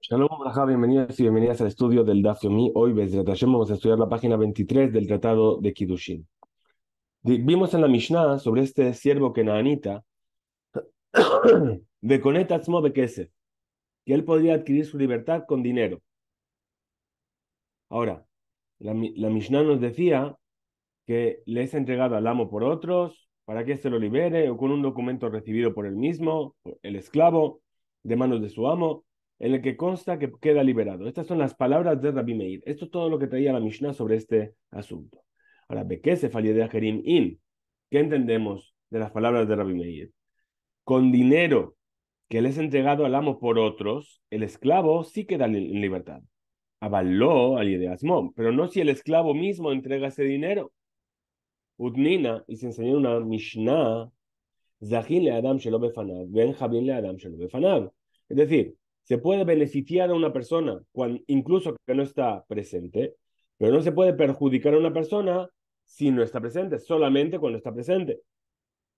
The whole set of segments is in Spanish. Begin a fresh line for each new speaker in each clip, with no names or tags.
Shalom, Braja, bienvenidos y bienvenidas al estudio del Dafyomi. Hoy, desde vamos a estudiar la página 23 del Tratado de Kiddushin. Vimos en la Mishnah sobre este siervo que Naanita, de Conetatzmo que él podría adquirir su libertad con dinero. Ahora, la, Mishnah nos decía que le es entregado al amo por otros, para que se lo libere, o con un documento recibido por él mismo, el esclavo, de manos de su amo en el que consta que queda liberado. Estas son las palabras de Rabbi Meir. Esto es todo lo que traía la Mishnah sobre este asunto. Ahora, ¿qué se de Ajerim In? ¿Qué entendemos de las palabras de Rabbi Meir? Con dinero que le es entregado al amo por otros, el esclavo sí queda en libertad. Avaló al ideasmón, pero no si el esclavo mismo entrega ese dinero. Utnina, y se enseñó una Mishnah, le Adam le Adam Es decir, se puede beneficiar a una persona, cuando, incluso que no está presente, pero no se puede perjudicar a una persona si no está presente, solamente cuando está presente.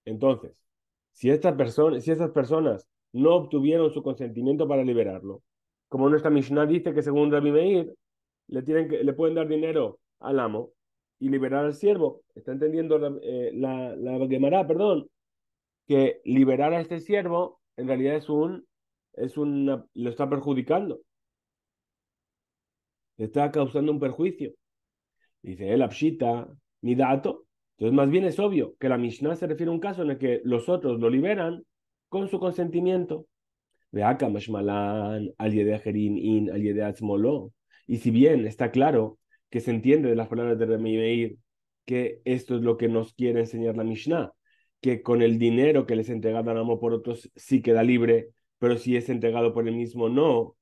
Entonces, si, estas personas, si personas no obtuvieron su consentimiento para liberarlo, como nuestra Mishnah dice que según Rabbi Meir, le, tienen le pueden dar dinero al amo y liberar al siervo. Está entendiendo la, eh, perdón, que liberar a este siervo en realidad es un es una, lo está perjudicando. Le está causando un perjuicio. Dice el eh, Abshita, mi dato. Entonces, más bien es obvio que la Mishnah se refiere a un caso en el que los otros lo liberan con su consentimiento. Y si bien está claro que se entiende de las palabras de Remi que esto es lo que nos quiere enseñar la Mishnah, que con el dinero que les entrega Danamo por otros sí queda libre, pero si es entregado por el mismo no,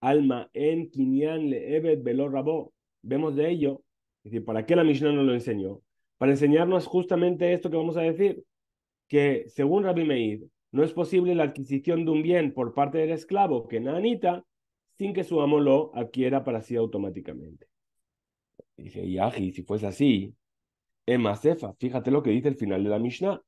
alma en kinyan le velor rabó. Vemos de ello. Es decir, ¿para qué la Mishnah nos lo enseñó? Para enseñarnos justamente esto que vamos a decir, que según Rabbi Meir, no es posible la adquisición de un bien por parte del esclavo que naanita sin que su amo lo adquiera para sí automáticamente. Y dice, si fuese así, Ema Sefa, fíjate lo que dice el final de la Mishnah.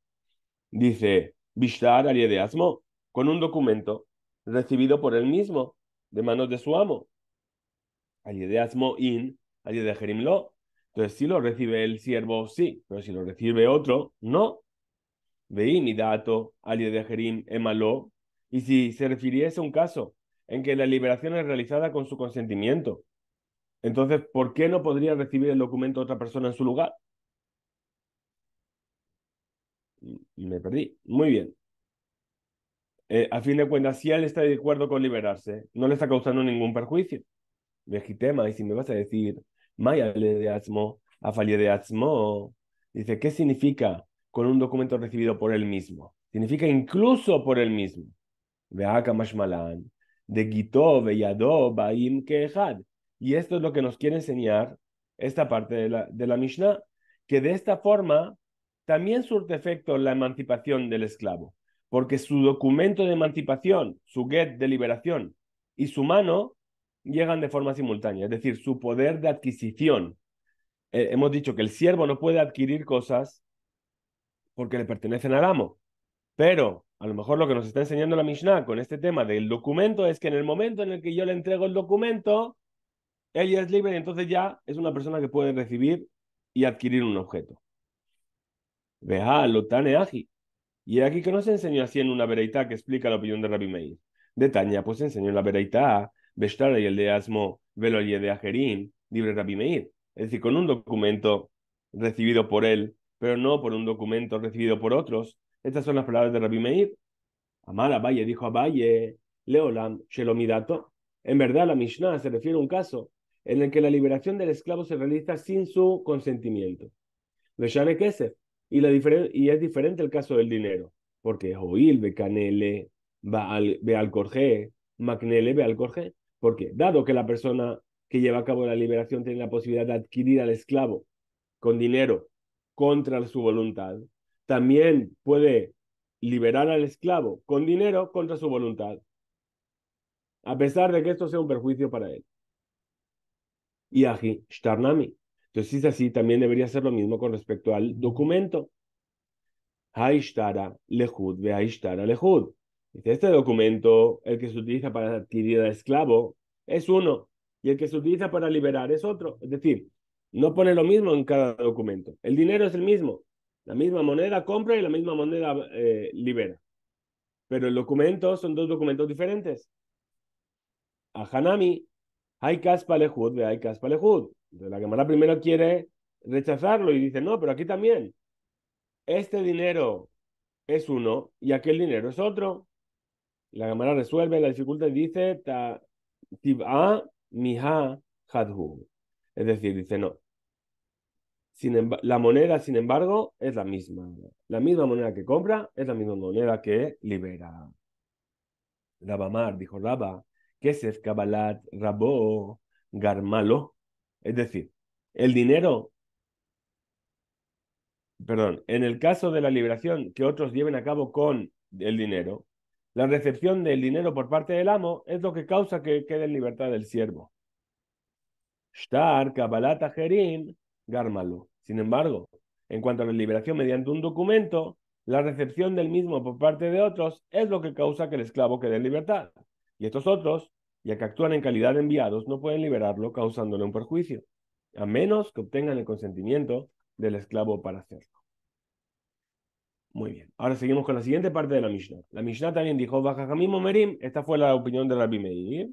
Dice, Bishtar de Asmo, con un documento recibido por él mismo de manos de su amo. ali de Asmo In, ali de Entonces, si lo recibe el siervo, sí, pero si lo recibe otro, no. Veí mi dato, ali de Y si se refiriese a un caso en que la liberación es realizada con su consentimiento, entonces, ¿por qué no podría recibir el documento otra persona en su lugar? Me perdí. Muy bien. Eh, a fin de cuentas, si él está de acuerdo con liberarse, no le está causando ningún perjuicio. Vejitema, y si me vas a decir, Maya de Asmo, Afalie de Asmo, dice, ¿qué significa con un documento recibido por él mismo? Significa incluso por él mismo. Veaka de Gito, Baim, Kehad. Y esto es lo que nos quiere enseñar esta parte de la, de la Mishnah, que de esta forma también surte efecto la emancipación del esclavo porque su documento de emancipación, su get de liberación y su mano llegan de forma simultánea, es decir, su poder de adquisición. Eh, hemos dicho que el siervo no puede adquirir cosas porque le pertenecen al amo, pero a lo mejor lo que nos está enseñando la Mishnah con este tema del documento es que en el momento en el que yo le entrego el documento, ella es libre y entonces ya es una persona que puede recibir y adquirir un objeto. Vea, lo tan y aquí que no se enseñó así en una vereita que explica la opinión de Rabbi Meir. De pues enseñó la vereita Beshtara y el de Asmo, Velo y de Ajerín, libre Rabbi Meir. Es decir, con un documento recibido por él, pero no por un documento recibido por otros. Estas son las palabras de Rabbi Meir. Amar a Valle dijo a Valle, Leolam, Shelomidato. En verdad, la Mishnah se refiere a un caso en el que la liberación del esclavo se realiza sin su consentimiento. que Kesef, y, la y es diferente el caso del dinero, porque Joil, Canele, ve Macnele, corge porque dado que la persona que lleva a cabo la liberación tiene la posibilidad de adquirir al esclavo con dinero contra su voluntad, también puede liberar al esclavo con dinero contra su voluntad, a pesar de que esto sea un perjuicio para él. Y aquí, Starnami, entonces, si es así, también debería ser lo mismo con respecto al documento. Haishtara lehud ve Haishtara lehud. Este documento, el que se utiliza para adquirir a esclavo, es uno, y el que se utiliza para liberar es otro. Es decir, no pone lo mismo en cada documento. El dinero es el mismo. La misma moneda compra y la misma moneda eh, libera. Pero el documento son dos documentos diferentes. A Hanami, hay caspa vea hay caspa la cámara primero quiere rechazarlo y dice, no, pero aquí también. Este dinero es uno y aquel dinero es otro. La Gemara resuelve la dificultad y dice, Es decir, dice, no. la moneda, sin embargo, es la misma. La misma moneda que compra es la misma moneda que libera. Rabamar, dijo Rabba, Garmalo. Es decir, el dinero, perdón, en el caso de la liberación que otros lleven a cabo con el dinero, la recepción del dinero por parte del amo es lo que causa que quede en libertad el siervo. Shtar, Kabbalat, Ajerim, Garmalo. Sin embargo, en cuanto a la liberación mediante un documento, la recepción del mismo por parte de otros es lo que causa que el esclavo quede en libertad. Y estos otros ya que actúan en calidad de enviados, no pueden liberarlo causándole un perjuicio, a menos que obtengan el consentimiento del esclavo para hacerlo. Muy bien, ahora seguimos con la siguiente parte de la Mishnah. La Mishnah también dijo, Bajajamim Omerim, esta fue la opinión de Rabbi Meir.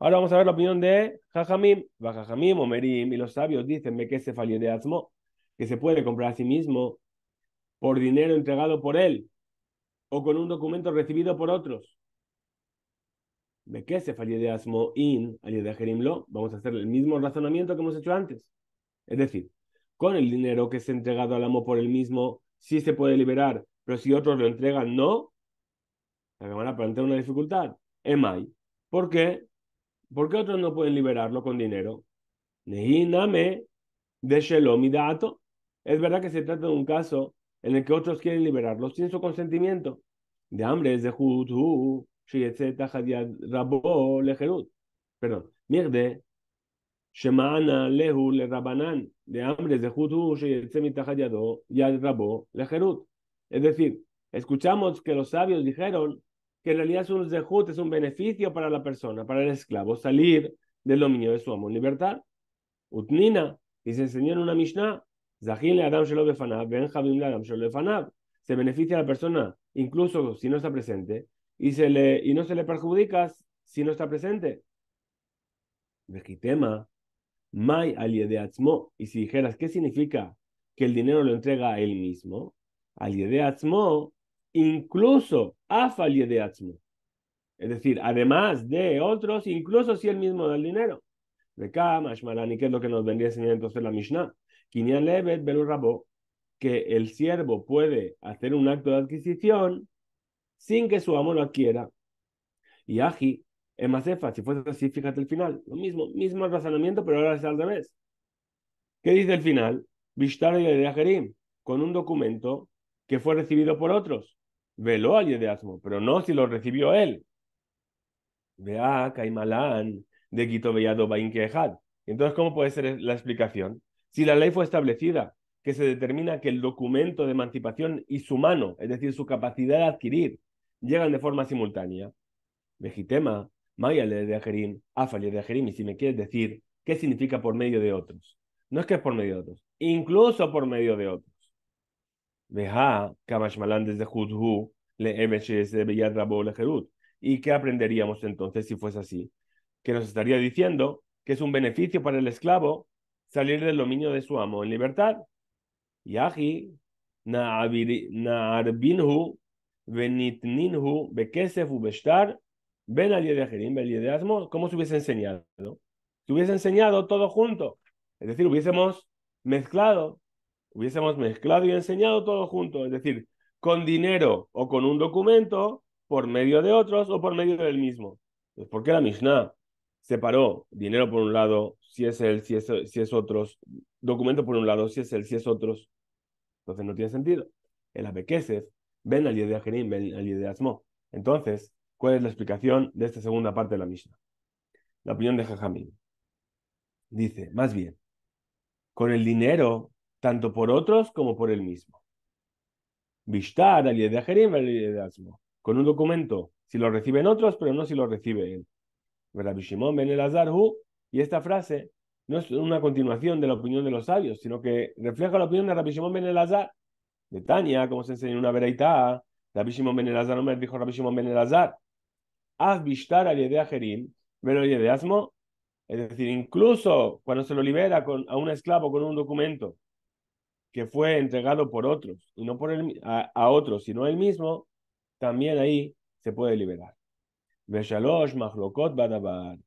Ahora vamos a ver la opinión de Jajamim, Bajajamim Omerim, y los sabios dicen, me que se de azmo, que se puede comprar a sí mismo por dinero entregado por él o con un documento recibido por otros Bekesef al de in al de Jerimlo, vamos a hacer el mismo razonamiento que hemos hecho antes. Es decir, con el dinero que es entregado al amo por él mismo, sí se puede liberar, pero si otros lo entregan, no. La van a una dificultad. Emay. ¿Por qué? ¿Por qué otros no pueden liberarlo con dinero? Nehiname de Shelomidato. Es verdad que se trata de un caso en el que otros quieren liberarlo sin su consentimiento. De hambre es de Jutu. Es decir, escuchamos que los sabios dijeron que en realidad es un zehut, es un beneficio para la persona, para el esclavo, salir del dominio de su amo, libertad. Utnina, y se enseñó en una Mishnah, Zahin Adam le Adam Se beneficia a la persona, incluso si no está presente, y, se le, y no se le perjudicas si no está presente. Vejitema, Mai Aliedeatzmo. Y si dijeras, ¿qué significa que el dinero lo entrega él mismo? Aliedeatzmo, incluso Af Aliedeatzmo. Es decir, además de otros, incluso si él mismo da el dinero. De Kamashmalani, qué es lo que nos vendría Señor entonces la Mishnah. Levet que el siervo puede hacer un acto de adquisición sin que su amo lo adquiera. Y Aji es si fuese así, fíjate el final. Lo mismo, mismo razonamiento, pero ahora es al revés. ¿Qué dice el final? Vishtar y de con un documento que fue recibido por otros. Veló de Asmo pero no si lo recibió él. Vea, Caimalán, de Quito Bellado Entonces, ¿cómo puede ser la explicación? Si la ley fue establecida, que se determina que el documento de emancipación y su mano, es decir, su capacidad de adquirir, llegan de forma simultánea. Vejitema, Maya le de Ajerim, Afa de Ajerim, y si me quieres decir qué significa por medio de otros. No es que es por medio de otros, incluso por medio de otros. Veja, Kamashmalan desde Judhu, le de le Jerut. ¿Y qué aprenderíamos entonces si fuese así? Que nos estaría diciendo que es un beneficio para el esclavo salir del dominio de su amo en libertad. Yahi, Naarbinhu, ¿cómo se hubiese enseñado? Se hubiese enseñado todo junto. Es decir, hubiésemos mezclado, hubiésemos mezclado y enseñado todo junto. Es decir, con dinero o con un documento, por medio de otros o por medio del mismo. Pues, ¿Por qué la Mishnah separó dinero por un lado, si es él, si es, si es otros, documento por un lado, si es él, si es otros? Entonces no tiene sentido. en la bequeses Ven al al Entonces, ¿cuál es la explicación de esta segunda parte de la misma? La opinión de Jajamín. Dice, más bien, con el dinero, tanto por otros como por él mismo. Vistar al de al Con un documento, si lo reciben otros, pero no si lo recibe él. ven el y esta frase no es una continuación de la opinión de los sabios, sino que refleja la opinión de Rabbi Shimon ben Elazar, de Tania, como se enseña en una veraita, Rabbi Shimon ben Elazar, me dijo Rabbi Shimon ben Elazar, al yedea jerim, velo asmo, es decir, incluso cuando se lo libera con, a un esclavo con un documento que fue entregado por otros, y no por el, a, a, otros, sino él mismo, también ahí se puede liberar.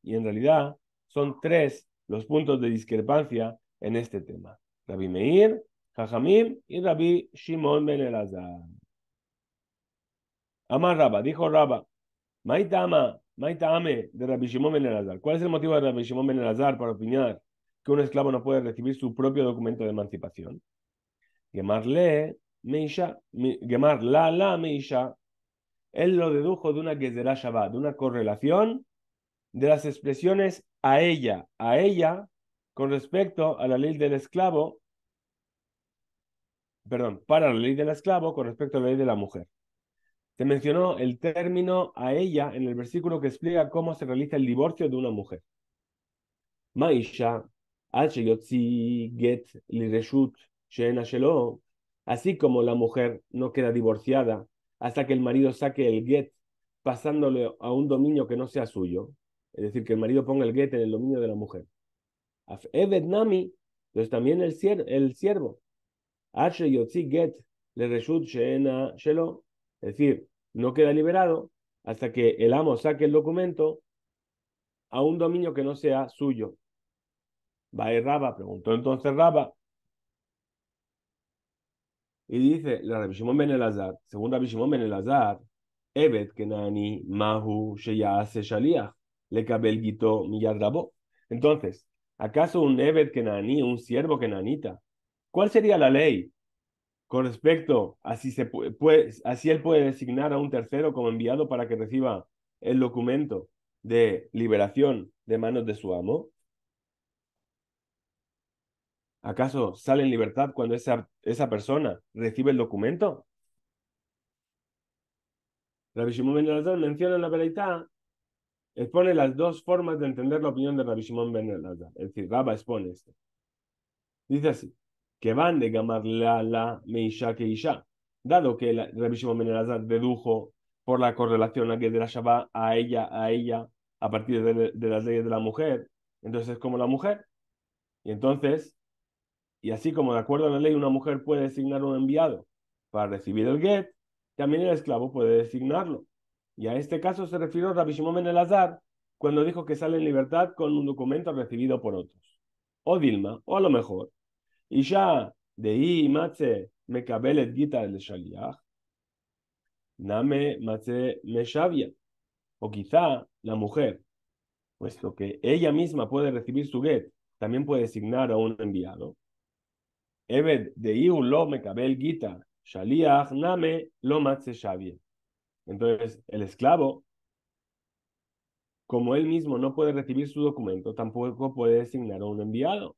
Y en realidad son tres los puntos de discrepancia en este tema. Rabbi Meir, Jajamim y Rabbi Shimon ben Elazar. Amar Rabba, dijo Rabba, Maitama, Maitame de Rabbi Shimon ben Elazar. ¿Cuál es el motivo de Rabbi Shimon ben Elazar para opinar que un esclavo no puede recibir su propio documento de emancipación? Gemarle le, Meisha, Gemar la la Meisha. Él lo dedujo de una Gezerah Shabbat, de una correlación de las expresiones a ella, a ella, con respecto a la ley del esclavo perdón, para la ley del esclavo con respecto a la ley de la mujer. Se mencionó el término a ella en el versículo que explica cómo se realiza el divorcio de una mujer. Maisha, get así como la mujer no queda divorciada hasta que el marido saque el get, pasándole a un dominio que no sea suyo, es decir, que el marido ponga el get en el dominio de la mujer. Nami, entonces también el, el siervo, Get le Sheena Shelo, es decir, no queda liberado hasta que el amo saque el documento a un dominio que no sea suyo. Va y raba preguntó entonces raba Y dice, la Rabbi Shimon ben Elazar, según Rabbi Shimon ben Elazar, Evet Kenani Mahu Sheyase Shaliach, le cabel guito Entonces, ¿acaso un Evet Kenani, un siervo kenanita, ¿Cuál sería la ley con respecto a si, él puede designar a un tercero como enviado para que reciba el documento de liberación de manos de su amo? ¿Acaso sale en libertad cuando esa, persona recibe el documento? Rabbi Shimon ben menciona la verdad expone las dos formas de entender la opinión de Rabbi Shimon ben Elazar. Es decir, Rabba expone esto. Dice así que van de Gamar la la Meisha Keisha, dado que el Ben-Elazar dedujo por la correlación a que de la a ella, a ella, a partir de, las leyes de la mujer, entonces como la mujer. Y entonces, y así como de acuerdo a la ley una mujer puede designar un enviado para recibir el get, también el esclavo puede designarlo. Y a este caso se refirió Rabbi Shimon ben Elazar cuando dijo que sale en libertad con un documento recibido por otros. O Dilma, o a lo mejor, אישה דהי מצה מקבלת גיטה לשליח, name me o quizá la mujer, puesto que ella misma puede recibir su get, también puede designar a un enviado. Eved de lo mekabel gita, shaliach name lo matze shavia. Entonces, el esclavo, como él mismo no puede recibir su documento, tampoco puede designar a un enviado.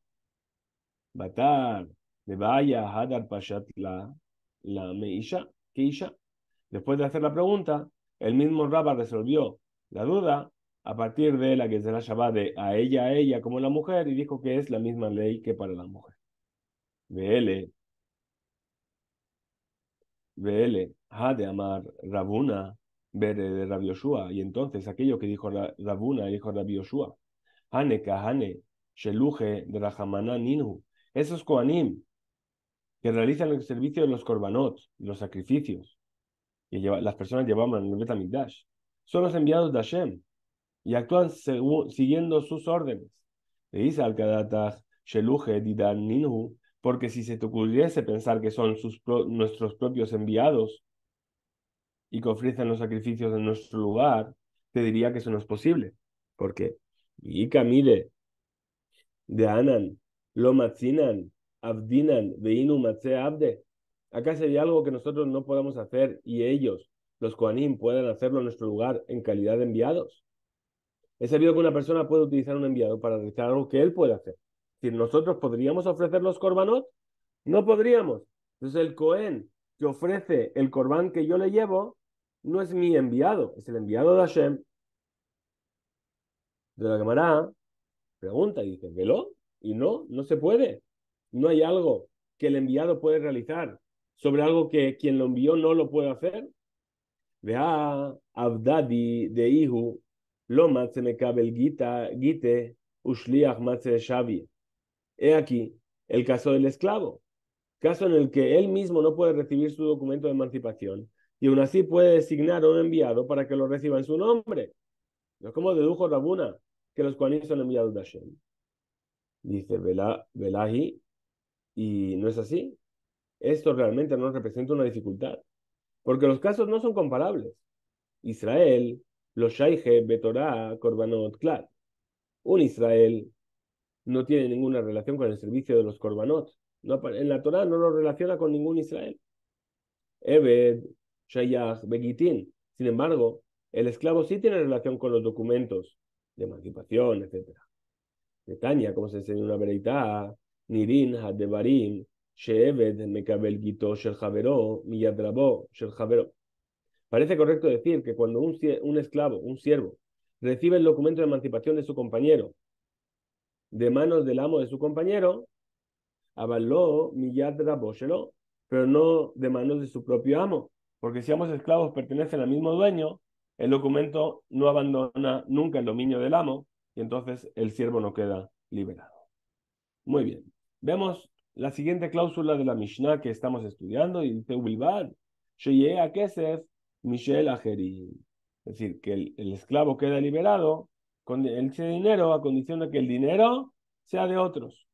Batar, de Vaya, Hadar Pashat la, Meisha, Después de hacer la pregunta, el mismo Rabba resolvió la duda a partir de la que se la llamaba de a ella, a ella como la mujer y dijo que es la misma ley que para la mujer. Vele BL. Ha de amar Rabuna, Bere de Rabioshua. Y entonces aquello que dijo Rabuna, dijo Rabioshua. Hane kahane, Sheluje de Rahamana Ninu. Esos Koanim que realizan el servicio de los korbanot, los sacrificios, y las personas llevaban en el Betamigdash, son los enviados de Hashem y actúan siguiendo sus órdenes. Le dice al Kadataj, Sheluje Didan Ninhu, porque si se te ocurriese pensar que son nuestros propios enviados y que ofrecen los sacrificios en nuestro lugar, te diría que eso no es posible. Porque, y Camille de Anan, lo matzinan, abdinan, veinu matze abde. ¿Acaso hay algo que nosotros no podamos hacer y ellos, los Koanim, puedan hacerlo en nuestro lugar en calidad de enviados? he sabido que una persona puede utilizar un enviado para realizar algo que él puede hacer. Si nosotros podríamos ofrecer los corbanot, no podríamos. Entonces el Cohen que ofrece el corbán que yo le llevo no es mi enviado, es el enviado de Hashem. De la cámara, pregunta y dice, ¿velo? Y no, no se puede. No hay algo que el enviado puede realizar sobre algo que quien lo envió no lo puede hacer. Vea, Abdadi de Ihu, Loma gita Gite, Shavi. He aquí el caso del esclavo, caso en el que él mismo no puede recibir su documento de emancipación y aún así puede designar a un enviado para que lo reciba en su nombre. ¿Cómo dedujo Rabuna que los cuanis son enviados de Hashem? dice Belahi, y no es así. Esto realmente no representa una dificultad, porque los casos no son comparables. Israel, los Shaige, Betorah, Korbanot, Klal. Un Israel no tiene ninguna relación con el servicio de los Korbanot. No, en la Torah no lo relaciona con ningún Israel. Ebed, Shayach, Begitín. Sin embargo, el esclavo sí tiene relación con los documentos de emancipación, etc. Tania, como se dice en una verita ah, Nirin, Hadebarim, Sheved Mekabel Gito, Shel Miyadrabo, Parece correcto decir que cuando un, esclavo, un siervo, recibe el documento de emancipación de su compañero, de manos del amo de su compañero, avaló Sheró, pero no de manos de su propio amo, porque si ambos esclavos pertenecen al mismo dueño, el documento no abandona nunca el dominio del amo, y entonces el siervo no queda liberado. Muy bien, vemos la siguiente cláusula de la Mishnah que estamos estudiando y dice Wilbar, a Kesef, Michel Ajeri. Es decir, que el, esclavo queda liberado con ese dinero a condición de que el dinero sea de otros.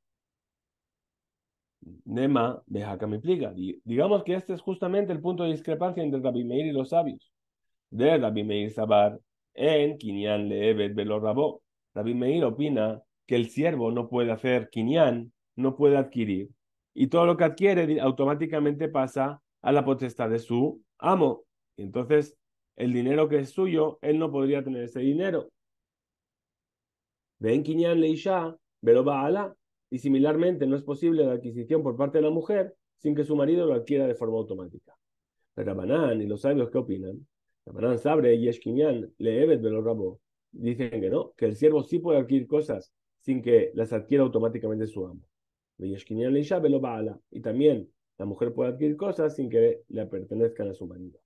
Nema, deja que Digamos que este es justamente el punto de discrepancia entre Rabbi Meir y los sabios. De Rabbi Meir Sabar en Kinyan Leebet rabó David Meir opina que el siervo no puede hacer quinián, no puede adquirir, y todo lo que adquiere automáticamente pasa a la potestad de su amo. Entonces, el dinero que es suyo, él no podría tener ese dinero. Ven quinián leisha, ah, velo ba'ala. y similarmente no es posible la adquisición por parte de la mujer sin que su marido lo adquiera de forma automática. Pero Rabanán y los sabios, ¿qué opinan? Rabanán sabre yesh quinián le evet velo rabo dicen que no, que el siervo sí puede adquirir cosas sin que las adquiera automáticamente su amo. Y también la mujer puede adquirir cosas sin que le pertenezcan a su marido.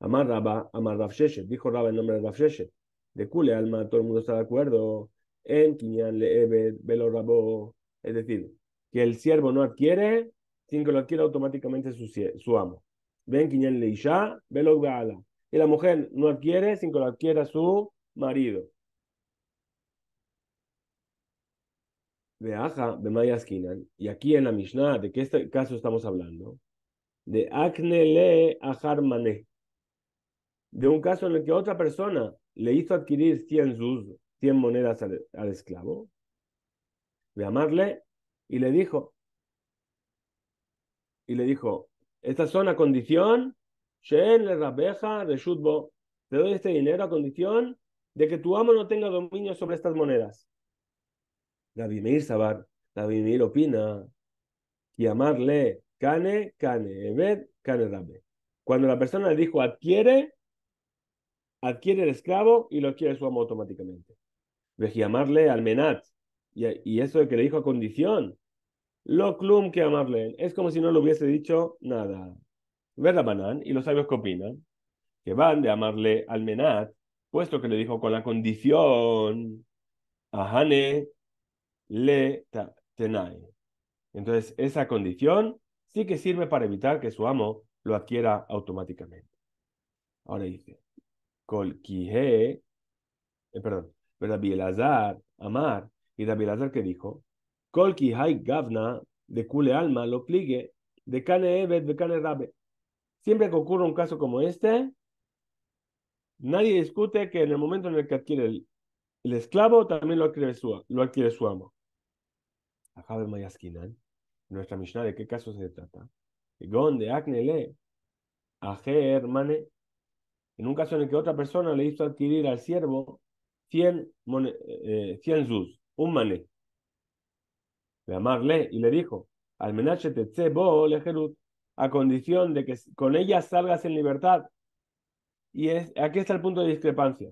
Amar Rabba, Amar dijo Rabba en nombre de De Kule Alma, todo el mundo está de acuerdo. En Kinyan Velo Rabo. Es decir, que el siervo no adquiere sin que lo adquiera automáticamente su, su amo. Ven Belo Y la mujer no adquiere sin que lo adquiera su marido. De Aja, de Mayaskinan. Y aquí en la Mishnah, ¿de qué este caso estamos hablando? De le Ajarmane. De un caso en el que otra persona le hizo adquirir 100 zuz, 100 monedas al, esclavo. De amarle y le dijo. Y le dijo, estas son a condición, Shen le rabeja de Te doy este dinero a condición de que tu amo no tenga dominio sobre estas monedas. David Meir Sabar, Meir opina, llamarle amarle cane, cane, eved, cane rabe. Cuando la persona le dijo adquiere, adquiere el esclavo y lo adquiere su amo automáticamente. Veji llamarle almenat y, eso de que le dijo a condición, lo clum que amarle, es como si no le hubiese dicho nada. Ver la banán y los sabios que opinan, que van de amarle Almenat, puesto que le dijo con la condición Ahane le tenai. Entonces, esa condición sí que sirve para evitar que su amo lo adquiera automáticamente. Ahora dice, Colquije, eh, perdón, Elazar, Amar, y Elazar que dijo, Colquijai Gavna, de Kule Alma, lo pligue, de Kane Evet, de Kane Rabe. Siempre que ocurra un caso como este, Nadie discute que en el momento en el que adquiere el, esclavo, también lo adquiere su, lo adquiere su amo. Mayaskinan, nuestra Mishnah, ¿de qué caso se trata? Gonde, Aknele, Aje, ¿Mane? en un caso en el que otra persona le hizo adquirir al siervo 100, eh, un mane. Le amarle y le dijo, al te a condición de que con ella salgas en libertad y aquí está el punto de discrepancia.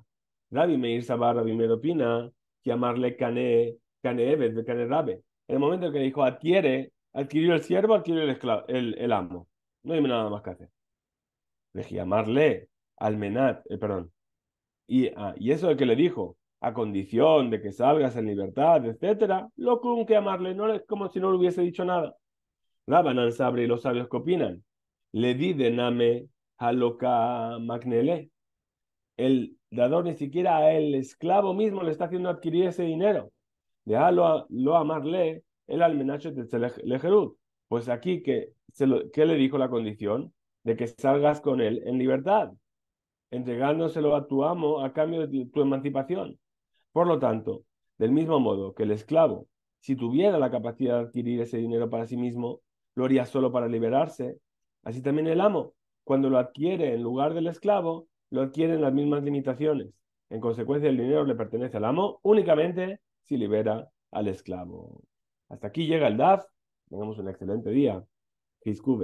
Rabbi Meir Sabar, Rabbi Meir opina llamarle cane Kane de Kane Rabe. En el momento en que dijo adquiere, adquirió el siervo, adquirió el, amo. No hay nada más que hacer. de llamarle Almenat, eh, perdón. Y, ah, y eso de que le dijo, a condición de que salgas en libertad, etcétera, lo que amarle, no es como si no le hubiese dicho nada. Rabanan Sabre y los sabios que opinan. Le di de Name Haloka magnelé El dador ni siquiera el esclavo mismo le está haciendo adquirir ese dinero. De Halo lo amarle el almenacho de Pues aquí, que se lo, ¿qué le dijo la condición? De que salgas con él en libertad, entregándoselo a tu amo a cambio de tu emancipación. Por lo tanto, del mismo modo que el esclavo, si tuviera la capacidad de adquirir ese dinero para sí mismo, lo haría solo para liberarse, así también el amo, cuando lo adquiere en lugar del esclavo, lo adquiere en las mismas limitaciones. En consecuencia, el dinero le pertenece al amo únicamente si libera al esclavo. Hasta aquí llega el DAF. Tengamos un excelente día. Fiscu